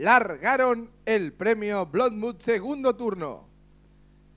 largaron el premio Bloodmood segundo turno.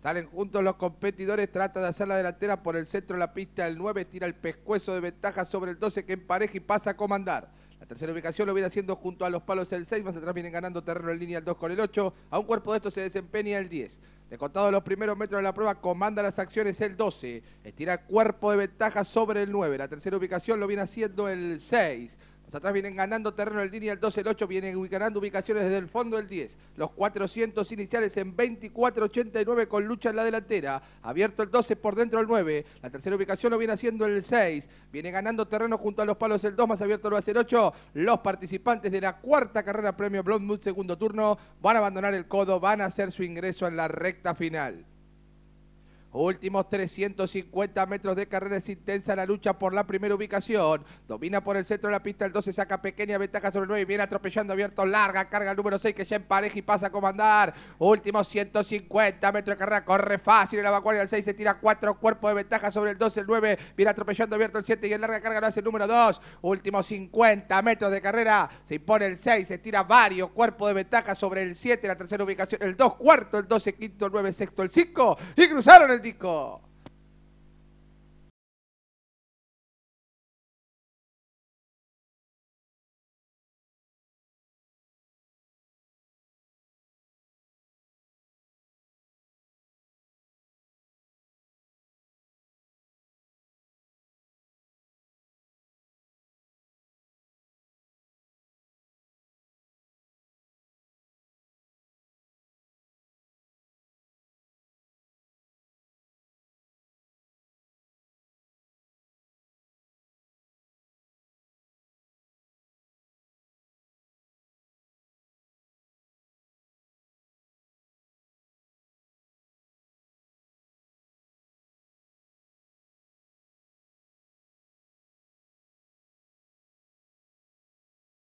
Salen juntos los competidores, trata de hacer la delantera por el centro de la pista. El 9 tira el pescuezo de ventaja sobre el 12 que empareja y pasa a comandar. La tercera ubicación lo viene haciendo junto a los palos el 6, más atrás vienen ganando terreno en línea el 2 con el 8. A un cuerpo de estos se desempeña el 10. De contado los primeros metros de la prueba, comanda las acciones el 12. Estira cuerpo de ventaja sobre el 9. La tercera ubicación lo viene haciendo el 6 atrás vienen ganando terreno el línea el 2, el 8, vienen ganando ubicaciones desde el fondo el 10. Los 400 iniciales en 24, 89 con lucha en la delantera. Abierto el 12 por dentro el 9. La tercera ubicación lo viene haciendo el 6. Viene ganando terreno junto a los palos el 2, más abierto lo a el 8. Los participantes de la cuarta carrera premio Blondwood segundo turno van a abandonar el codo, van a hacer su ingreso en la recta final. Últimos 350 metros de carrera es intensa la lucha por la primera ubicación. Domina por el centro de la pista el 12, saca pequeña ventaja sobre el 9 y viene atropellando abierto. Larga carga el número 6 que ya empareja y pasa a comandar. Últimos 150 metros de carrera, corre fácil en la el 6, se tira cuatro cuerpos de ventaja sobre el 12, el 9. Viene atropellando abierto el 7 y en larga carga lo hace el número 2. Últimos 50 metros de carrera, se impone el 6, se tira varios cuerpos de ventaja sobre el 7, la tercera ubicación, el 2 cuarto, el 12 quinto, el 9 sexto, el 5 y cruzaron el ¡Gracias!